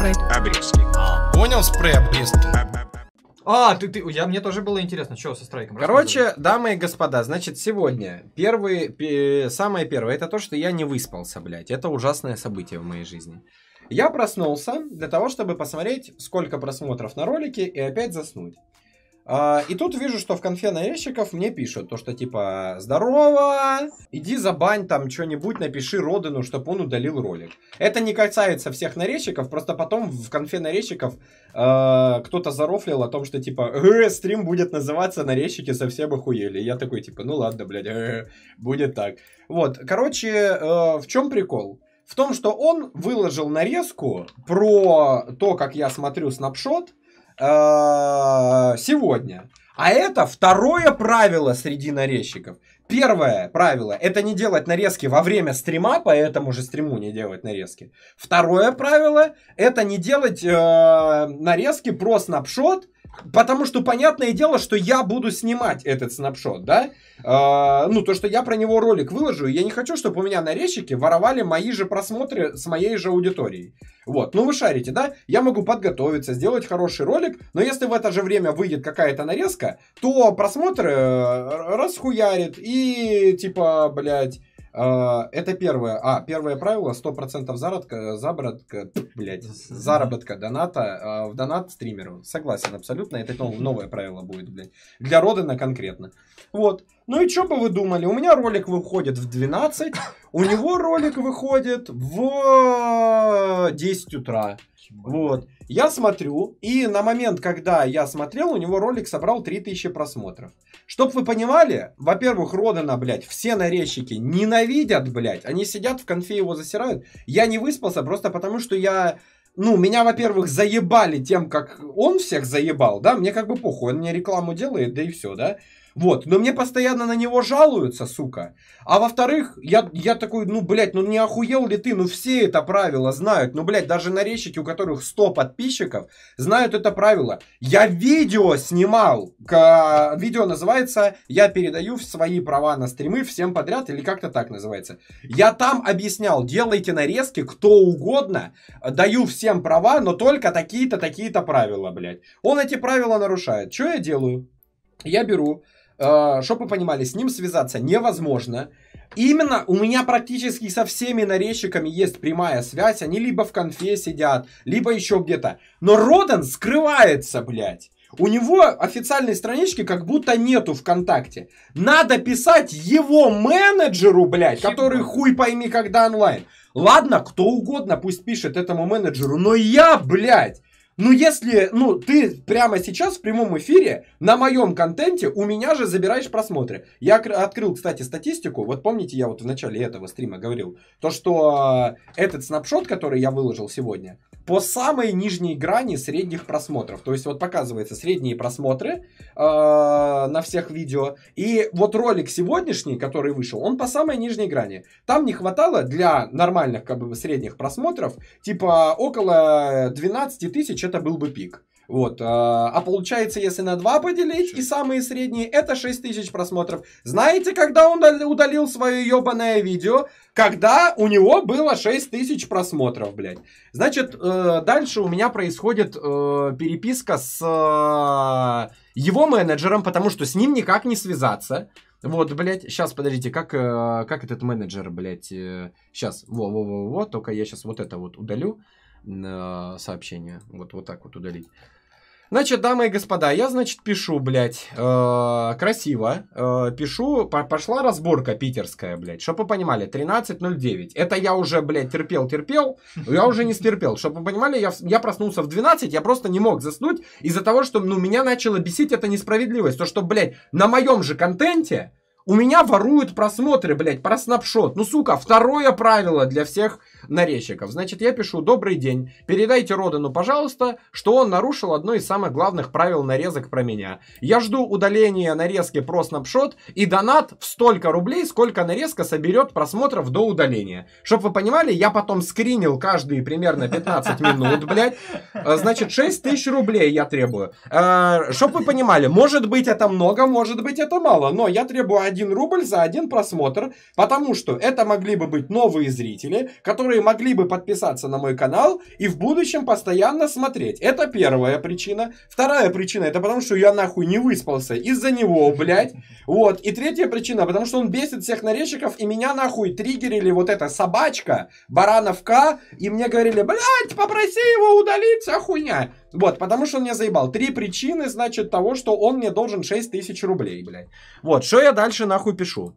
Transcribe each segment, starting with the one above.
мне Обрезки. Понял спрей обрезки? А, ты, ты, я, мне тоже было интересно, что со страйком. Короче, дамы и господа, значит, сегодня первые, пе, самое первое, это то, что я не выспался, блядь. Это ужасное событие в моей жизни. Я проснулся для того, чтобы посмотреть, сколько просмотров на ролике и опять заснуть. А, и тут вижу, что в конфе наездчиков мне пишут, то что типа «Здорово! Иди забань там что-нибудь, напиши Родину, чтобы он удалил ролик». Это не касается всех нарезчиков, просто потом в конфе нарезчиков э, а, кто-то зарофлил о том, что типа э, «Стрим будет называться «Нарезчики совсем охуели». Я такой типа «Ну ладно, блядь, э, будет так». Вот, короче, э, в чем прикол? В том, что он выложил нарезку про то, как я смотрю снапшот, а, сегодня. А это второе правило среди нарезчиков. Первое правило – это не делать нарезки во время стрима, поэтому же стриму не делать нарезки. Второе правило – это не делать э, нарезки про снапшот Потому что понятное дело, что я буду снимать этот снапшот, да? Э, ну, то, что я про него ролик выложу, я не хочу, чтобы у меня на речике воровали мои же просмотры с моей же аудиторией. Вот, ну вы шарите, да? Я могу подготовиться, сделать хороший ролик, но если в это же время выйдет какая-то нарезка, то просмотры э, расхуярит и типа, блядь, а, это первое. А, первое правило 100% заработка, заработка, блядь, заработка доната а, в донат стримеру. Согласен абсолютно. Это новое правило будет, блядь. Для Родена конкретно. Вот. Ну и что бы вы думали? У меня ролик выходит в 12, у него ролик выходит в 10 э, утра. Вот. Я смотрю, и на момент, когда я смотрел, у него ролик собрал 3000 просмотров. Чтоб вы понимали, во-первых, Родана, блядь, все нарезчики ненавидят, блядь. Они сидят в конфе, его засирают. Я не выспался просто потому, что я... Ну, меня, во-первых, заебали тем, как он всех заебал, да? Мне как бы похуй, он мне рекламу делает, да и все, да? Вот, но мне постоянно на него жалуются, сука. А во-вторых, я, я такой, ну, блядь, ну не охуел ли ты? Ну все это правило знают. Ну, блядь, даже нарезчики, у которых 100 подписчиков, знают это правило. Я видео снимал. К, видео называется «Я передаю свои права на стримы всем подряд» или как-то так называется. Я там объяснял, делайте нарезки кто угодно, даю всем права, но только такие-то, такие-то правила, блядь. Он эти правила нарушает. Что я делаю? Я беру Э, чтобы вы понимали, с ним связаться невозможно. Именно у меня практически со всеми нарезчиками есть прямая связь. Они либо в конфе сидят, либо еще где-то. Но Родан скрывается, блядь. У него официальной странички как будто нету ВКонтакте. Надо писать его менеджеру, блядь, который хуй пойми когда онлайн. Ладно, кто угодно пусть пишет этому менеджеру, но я, блядь, ну, если, ну, ты прямо сейчас в прямом эфире на моем контенте у меня же забираешь просмотры. Я открыл, кстати, статистику. Вот помните, я вот в начале этого стрима говорил, то, что э, этот снапшот, который я выложил сегодня, по самой нижней грани средних просмотров. То есть вот показывается средние просмотры э, на всех видео. И вот ролик сегодняшний, который вышел, он по самой нижней грани. Там не хватало для нормальных как бы средних просмотров типа около 12 тысяч это был бы пик. Вот. А, а получается, если на 2 поделить, и самые средние, это 6 тысяч просмотров. Знаете, когда он удалил свое ебаное видео? Когда у него было 6 тысяч просмотров, блядь. Значит, э, дальше у меня происходит э, переписка с э, его менеджером, потому что с ним никак не связаться. Вот, блядь, сейчас, подождите, как, как этот менеджер, блядь, сейчас, во-во-во-во, только я сейчас вот это вот удалю сообщение. Вот, вот так вот удалить. Значит, дамы и господа, я, значит, пишу, блядь, э, красиво, э, пишу, по пошла разборка питерская, блядь, чтобы вы понимали, 13.09, это я уже, блядь, терпел-терпел, я уже не стерпел, чтобы вы понимали, я, я проснулся в 12, я просто не мог заснуть из-за того, что, ну, меня начало бесить эта несправедливость, то, что, блядь, на моем же контенте у меня воруют просмотры, блядь, про снапшот. Ну, сука, второе правило для всех нарезчиков. Значит, я пишу «Добрый день, передайте Родану, пожалуйста, что он нарушил одно из самых главных правил нарезок про меня. Я жду удаления нарезки про снапшот и донат в столько рублей, сколько нарезка соберет просмотров до удаления». Чтоб вы понимали, я потом скринил каждые примерно 15 минут, блядь. Э, значит, 6 тысяч рублей я требую. Э, чтоб вы понимали, может быть это много, может быть это мало, но я требую 1 рубль за один просмотр, потому что это могли бы быть новые зрители, которые могли бы подписаться на мой канал и в будущем постоянно смотреть. Это первая причина. Вторая причина, это потому что я нахуй не выспался из-за него, блядь. Вот. И третья причина, потому что он бесит всех нарезчиков, и меня нахуй триггерили вот эта собачка, Барановка, и мне говорили, блядь, попроси его удалить, вся хуйня. Вот, потому что он меня заебал. Три причины, значит, того, что он мне должен 6 тысяч рублей, блядь. Вот, что я дальше нахуй пишу?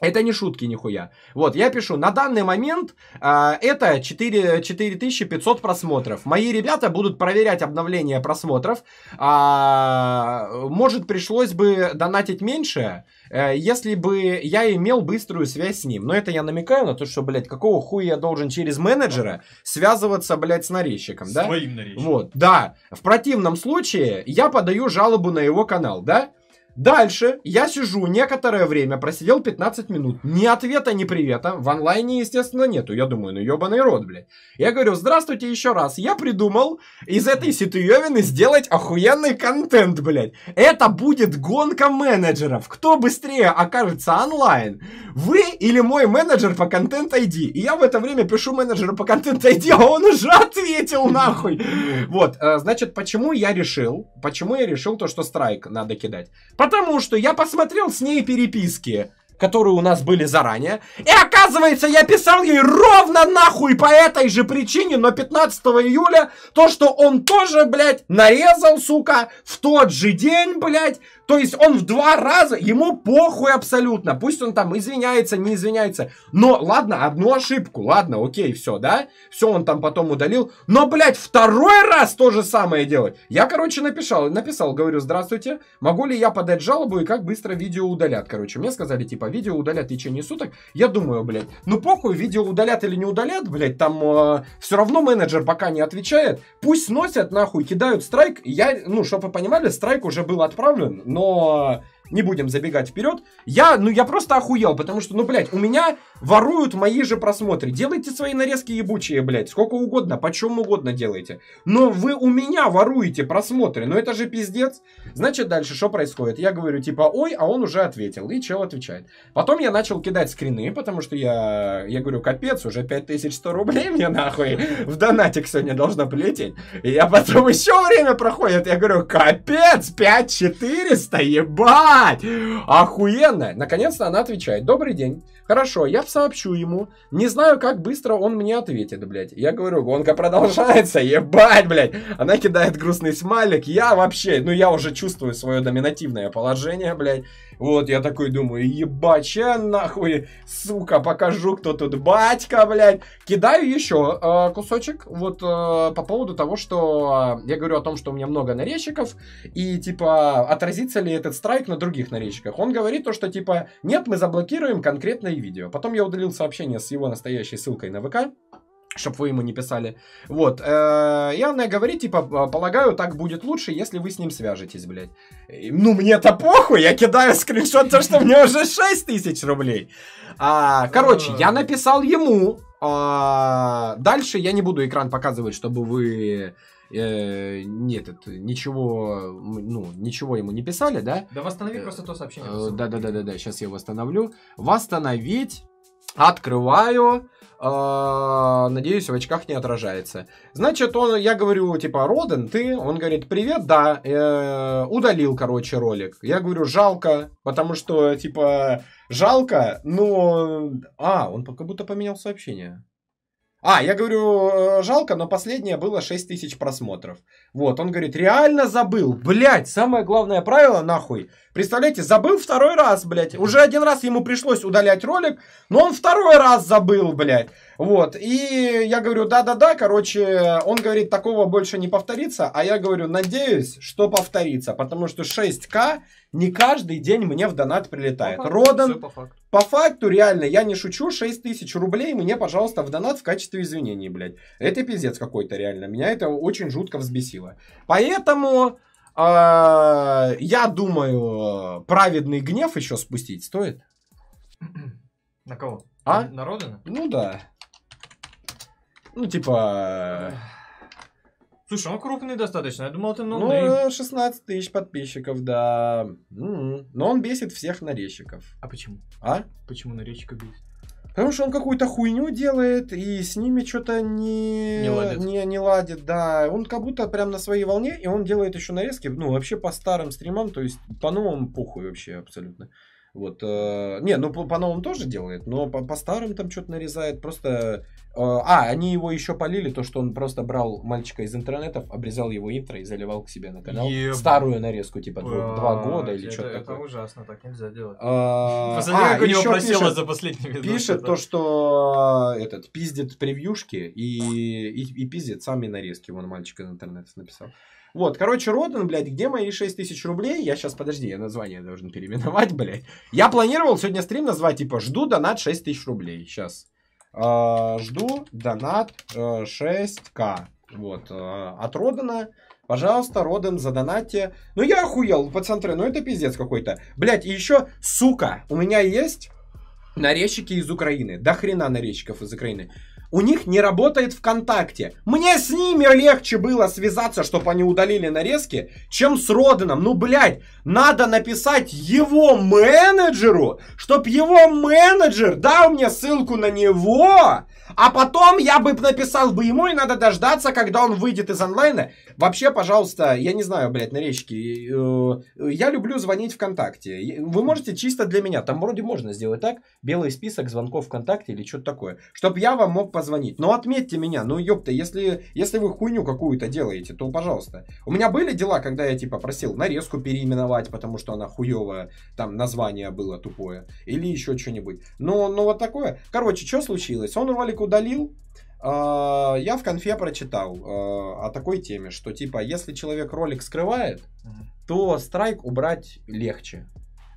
Это не шутки нихуя. Вот, я пишу, на данный момент э, это 4, 4500 просмотров. Мои ребята будут проверять обновление просмотров. А, может, пришлось бы донатить меньше, э, если бы я имел быструю связь с ним. Но это я намекаю на то, что, блядь, какого хуя я должен через менеджера связываться, блядь, с нарезчиком, с да? Своим нарезчиком. Вот, да. В противном случае я подаю жалобу на его канал, да? Дальше я сижу некоторое время, просидел 15 минут. Ни ответа, ни привета. В онлайне, естественно, нету. Я думаю, ну ебаный рот, блядь. Я говорю, здравствуйте еще раз. Я придумал из этой ситуевины сделать охуенный контент, блядь. Это будет гонка менеджеров. Кто быстрее окажется онлайн? Вы или мой менеджер по контент ID? И я в это время пишу менеджеру по контент ID, а он уже ответил нахуй. Вот, э, значит, почему я решил, почему я решил то, что страйк надо кидать? Потому что я посмотрел с ней переписки которые у нас были заранее. И оказывается, я писал ей ровно нахуй по этой же причине, но 15 июля, то, что он тоже, блядь, нарезал, сука, в тот же день, блядь. То есть он в два раза, ему похуй абсолютно. Пусть он там извиняется, не извиняется. Но, ладно, одну ошибку, ладно, окей, все, да? Все он там потом удалил. Но, блядь, второй раз то же самое делать. Я, короче, написал, написал, говорю, здравствуйте, могу ли я подать жалобу и как быстро видео удалят, короче. Мне сказали, типа, видео удалят в течение суток. Я думаю, блядь, ну похуй, видео удалят или не удалят, блядь, там э, все равно менеджер пока не отвечает. Пусть сносят нахуй, кидают страйк. Я, ну, чтобы вы понимали, страйк уже был отправлен, но не будем забегать вперед. Я, ну, я просто охуел, потому что, ну, блядь, у меня воруют мои же просмотры. Делайте свои нарезки ебучие, блядь, сколько угодно, почем угодно делайте. Но вы у меня воруете просмотры, ну это же пиздец. Значит, дальше что происходит? Я говорю, типа, ой, а он уже ответил. И чел отвечает. Потом я начал кидать скрины, потому что я, я говорю, капец, уже 5100 рублей мне нахуй в донатик сегодня должно плететь. И я потом еще время проходит, я говорю, капец, 5400, ебать! Блять! Охуенно! Наконец-то она отвечает. Добрый день. Хорошо, я сообщу ему. Не знаю, как быстро он мне ответит, блядь. Я говорю, гонка продолжается, ебать, блядь. Она кидает грустный смайлик. Я вообще, ну я уже чувствую свое доминативное положение, блядь. Вот, я такой думаю, ебаче, нахуй, сука, покажу, кто тут батька, блядь. Кидаю еще э, кусочек, вот, э, по поводу того, что э, я говорю о том, что у меня много нарезчиков, и, типа, отразится ли этот страйк на других нарезчиках. Он говорит то, что, типа, нет, мы заблокируем конкретное видео. Потом я удалил сообщение с его настоящей ссылкой на ВК, чтобы вы ему не писали. Вот. И э, она говорит, типа, э, полагаю, так будет лучше, если вы с ним свяжетесь, блядь. Ну, мне-то похуй, я кидаю скриншот, то, что мне уже 6 тысяч рублей. А, короче, я написал ему. А, дальше я не буду экран показывать, чтобы вы э, нет, это, ничего, ну, ничего ему не писали, да? Да восстанови э, просто то сообщение. Э, да, да, да, да, да, сейчас я восстановлю. Восстановить, открываю, а, надеюсь, в очках не отражается. Значит, он, я говорю, типа, Роден, ты? Он говорит, привет, да. Э, удалил, короче, ролик. Я говорю, жалко, потому что, типа, жалко, но... А, он как будто поменял сообщение. А, я говорю, э, жалко, но последнее было 6 тысяч просмотров. Вот, он говорит, реально забыл. Блять, самое главное правило, нахуй. Представляете, забыл второй раз, блядь. Уже один раз ему пришлось удалять ролик, но он второй раз забыл, блядь. Вот, и я говорю, да-да-да, короче, он говорит, такого больше не повторится, а я говорю, надеюсь, что повторится, потому что 6К не каждый день мне в донат прилетает. По по факту, реально, я не шучу, 6 тысяч рублей мне, пожалуйста, в донат в качестве извинений, блядь. Это пиздец какой-то, реально. Меня это очень жутко взбесило. Поэтому, э, я думаю, праведный гнев еще спустить стоит. На кого? А? На Родина? Ну да. Ну, типа... Слушай, он крупный достаточно. Я думал, ты новый. Ну, 16 э, тысяч подписчиков, да. м м-м. Но он бесит всех нарезчиков. А почему? А? Почему нарезчика бесит? Потому что он какую-то хуйню делает и с ними что-то не, не, ладит. не, не ладит, да. Он как будто прям на своей волне, и он делает еще нарезки, ну, вообще по старым стримам, то есть по новым похуй вообще абсолютно. Вот, э, не, ну по, по новым тоже делает, но по, по старым там что-то нарезает. Просто, э, а, они его еще полили, то, что он просто брал мальчика из интернетов, обрезал его интро и заливал к себе на канал Еб... старую нарезку, типа два, два года или что-то такое. ужасно, так нельзя делать. А, Посмотри, а, как у него просело за последние видосы. Пишет то, что э, этот пиздит превьюшки и, и, и пиздит сами нарезки. Вон мальчик из интернета написал. Вот, короче, Родан, блядь, где мои 6 тысяч рублей? Я сейчас, подожди, я название должен переименовать, блядь. Я планировал сегодня стрим назвать, типа, жду донат 6 тысяч рублей. Сейчас. А, жду донат э, 6к. Вот, э, от Родана. Пожалуйста, родом задонатьте. Ну я охуел, пацаны, ну это пиздец какой-то. Блять, и еще, сука, у меня есть нарезчики из Украины. До хрена нарезчиков из Украины. У них не работает ВКонтакте. Мне с ними легче было связаться, чтобы они удалили нарезки, чем с Роданом. Ну, блядь, надо написать его менеджеру, чтоб его менеджер дал мне ссылку на него, а потом я бы написал бы ему, и надо дождаться, когда он выйдет из онлайна. Вообще, пожалуйста, я не знаю, блядь, нарезки. Э, я люблю звонить ВКонтакте. Вы можете чисто для меня, там вроде можно сделать так, белый список звонков ВКонтакте или что-то такое, чтоб я вам мог позвонить. Но отметьте меня, ну ёпта, если, если вы хуйню какую-то делаете, то пожалуйста. У меня были дела, когда я типа просил нарезку переименовать, потому что она хуевая, там название было тупое, или еще что-нибудь. Но, ну, но ну, вот такое. Короче, что случилось? Он ролик удалил, Uh, я в конфе прочитал uh, о такой теме, что типа, если человек ролик скрывает, uh-huh. то страйк убрать легче.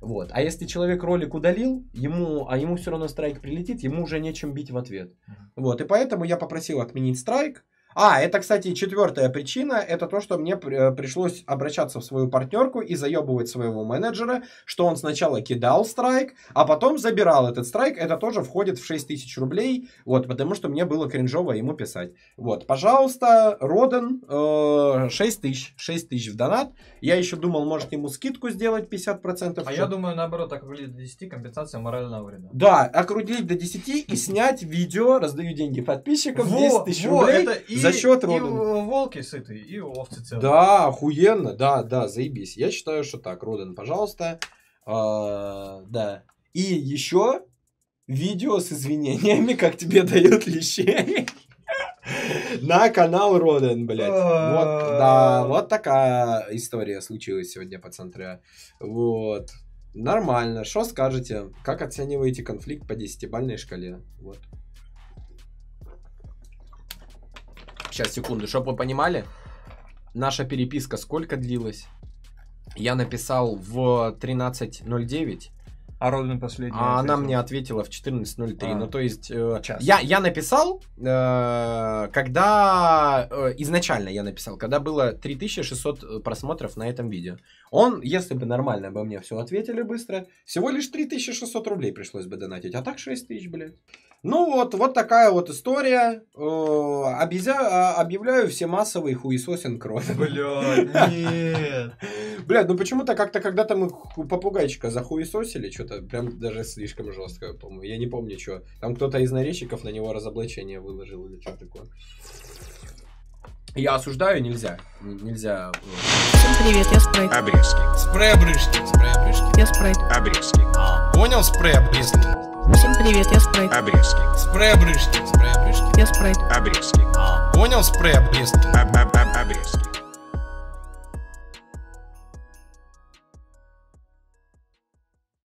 Вот. А если человек ролик удалил, ему, а ему все равно страйк прилетит, ему уже нечем бить в ответ. Вот. И поэтому я попросил отменить страйк, а, это, кстати, четвертая причина. Это то, что мне пришлось обращаться в свою партнерку и заебывать своего менеджера, что он сначала кидал страйк, а потом забирал этот страйк. Это тоже входит в 6 тысяч рублей, вот, потому что мне было кринжово ему писать. Вот, пожалуйста, Роден, э, 6 тысяч, 6 тысяч в донат. Я еще думал, может, ему скидку сделать 50%. А что? я думаю, наоборот, округлить до 10, компенсация морального вреда. Да, округлить до 10 и снять видео, раздаю деньги подписчикам, 10 тысяч рублей. Это за счет Родена. И волки сыты, и овцы целые. Да, охуенно, да, да, заебись. Я считаю, что так, Роден, пожалуйста. А, да. И еще видео с извинениями, как тебе дают лещей. На канал Роден, блядь. Вот, да, а. вот такая история случилась сегодня по центре. Вот. Нормально. Что скажете? Как оцениваете конфликт по десятибальной шкале? Вот. Сейчас, секунду, чтобы вы понимали, наша переписка сколько длилась? Я написал в 13.09. А Робин последний. А она мне ответила в 14.03. А, ну, то есть, э, я, я написал, э, когда... Э, изначально я написал, когда было 3600 э, просмотров на этом видео. Он, если бы нормально обо мне все ответили быстро, всего лишь 3600 рублей пришлось бы донатить. А так 6000, блядь. Ну вот, вот такая вот история. Э, обезя, а, Объявляю все массовые хуесосен кровь. Бля, нет. Блядь, ну почему-то как-то когда-то мы попугайчика захуесосили, что-то прям даже слишком жестко, по-моему. Я не помню, что. Там кто-то из наречиков на него разоблачение выложил или что такое. Я осуждаю, нельзя. Нельзя. Э. Всем привет, я спрей. Обрезки. Спрей обрезки. Спрей обрезки. Я спрей. Обрезки. Понял, спрей обрезки? Всем привет, я спрей. Обрезки. Спрей обрезки. Спрей обрезки. Я спрей. Обрезки. Понял, спрей обрезки? Об, об, об, обрезки.